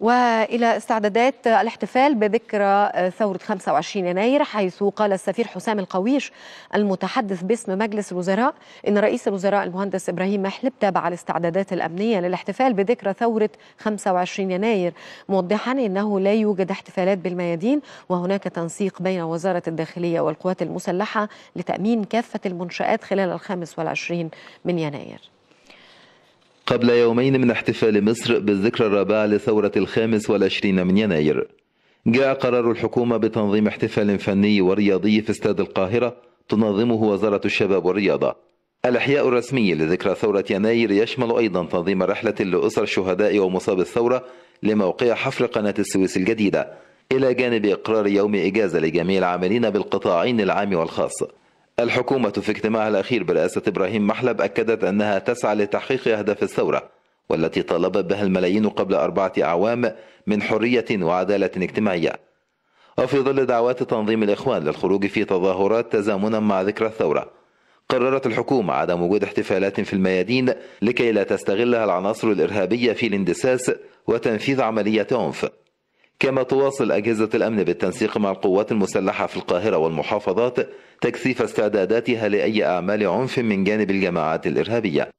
والى استعدادات الاحتفال بذكرى ثوره 25 يناير حيث قال السفير حسام القويش المتحدث باسم مجلس الوزراء ان رئيس الوزراء المهندس ابراهيم محلب تابع الاستعدادات الامنيه للاحتفال بذكرى ثوره 25 يناير موضحا انه لا يوجد احتفالات بالميادين وهناك تنسيق بين وزاره الداخليه والقوات المسلحه لتامين كافه المنشات خلال الخامس والعشرين من يناير قبل يومين من احتفال مصر بالذكرى الرابعة لثورة الخامس والعشرين من يناير جاء قرار الحكومة بتنظيم احتفال فني ورياضي في استاد القاهرة تنظمه وزارة الشباب والرياضة الإحياء الرسمي لذكرى ثورة يناير يشمل أيضا تنظيم رحلة لأسر شهداء ومصاب الثورة لموقع حفر قناة السويس الجديدة إلى جانب إقرار يوم إجازة لجميع العاملين بالقطاعين العام والخاص الحكومة في اجتماعها الأخير برئاسة إبراهيم محلب أكدت أنها تسعى لتحقيق أهداف الثورة والتي طالب بها الملايين قبل أربعة أعوام من حرية وعدالة اجتماعية وفي ظل دعوات تنظيم الإخوان للخروج في تظاهرات تزامنا مع ذكرى الثورة قررت الحكومة عدم وجود احتفالات في الميادين لكي لا تستغلها العناصر الإرهابية في الاندساس وتنفيذ عملية عنف كما تواصل أجهزة الأمن بالتنسيق مع القوات المسلحة في القاهرة والمحافظات تكثيف استعداداتها لأي أعمال عنف من جانب الجماعات الإرهابية